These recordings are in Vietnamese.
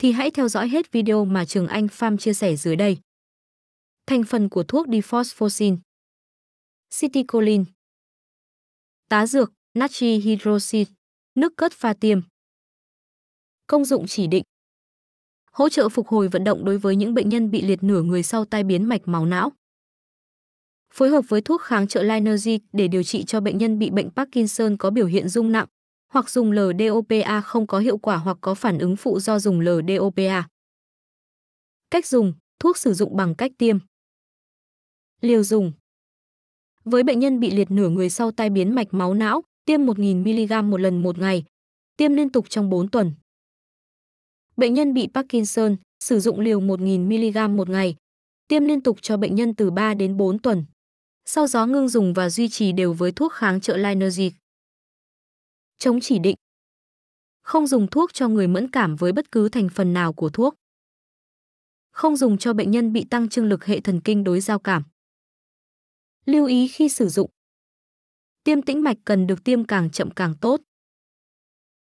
thì hãy theo dõi hết video mà Trường Anh Farm chia sẻ dưới đây. Thành phần của thuốc diphosphosin Citicoline, Tá dược Natri hydroxid Nước cất pha tiêm Công dụng chỉ định Hỗ trợ phục hồi vận động đối với những bệnh nhân bị liệt nửa người sau tai biến mạch máu não phối hợp với thuốc kháng trợ Linergy để điều trị cho bệnh nhân bị bệnh Parkinson có biểu hiện rung nặng, hoặc dùng LDOPA không có hiệu quả hoặc có phản ứng phụ do dùng LDOPA. Cách dùng, thuốc sử dụng bằng cách tiêm. Liều dùng Với bệnh nhân bị liệt nửa người sau tai biến mạch máu não, tiêm 1.000mg một lần một ngày, tiêm liên tục trong 4 tuần. Bệnh nhân bị Parkinson, sử dụng liều 1.000mg một ngày, tiêm liên tục cho bệnh nhân từ 3 đến 4 tuần. Sau đó ngưng dùng và duy trì đều với thuốc kháng trợ Linergic chống chỉ định. Không dùng thuốc cho người mẫn cảm với bất cứ thành phần nào của thuốc. Không dùng cho bệnh nhân bị tăng trương lực hệ thần kinh đối giao cảm. Lưu ý khi sử dụng. Tiêm tĩnh mạch cần được tiêm càng chậm càng tốt.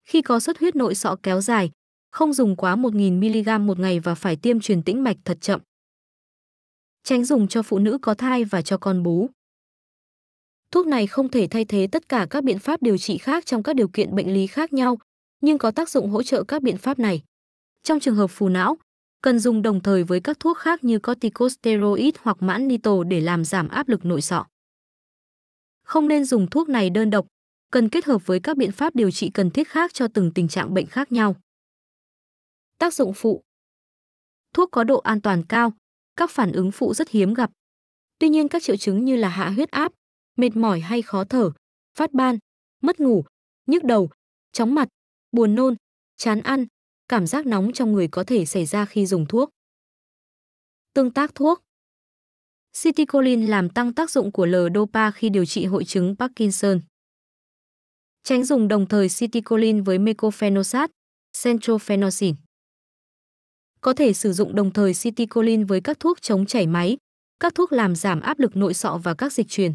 Khi có xuất huyết nội sọ kéo dài, không dùng quá 1.000 mg một ngày và phải tiêm truyền tĩnh mạch thật chậm. Tránh dùng cho phụ nữ có thai và cho con bú. Thuốc này không thể thay thế tất cả các biện pháp điều trị khác trong các điều kiện bệnh lý khác nhau, nhưng có tác dụng hỗ trợ các biện pháp này. Trong trường hợp phù não, cần dùng đồng thời với các thuốc khác như corticosteroid hoặc mãn nito để làm giảm áp lực nội sọ. Không nên dùng thuốc này đơn độc, cần kết hợp với các biện pháp điều trị cần thiết khác cho từng tình trạng bệnh khác nhau. Tác dụng phụ Thuốc có độ an toàn cao, các phản ứng phụ rất hiếm gặp. Tuy nhiên các triệu chứng như là hạ huyết áp, mệt mỏi hay khó thở, phát ban, mất ngủ, nhức đầu, chóng mặt, buồn nôn, chán ăn, cảm giác nóng trong người có thể xảy ra khi dùng thuốc. Tương tác thuốc Citicoline làm tăng tác dụng của L-dopa khi điều trị hội chứng Parkinson. Tránh dùng đồng thời citicoline với mecophenosat, centrophenosine. Có thể sử dụng đồng thời citicoline với các thuốc chống chảy máy, các thuốc làm giảm áp lực nội sọ và các dịch truyền.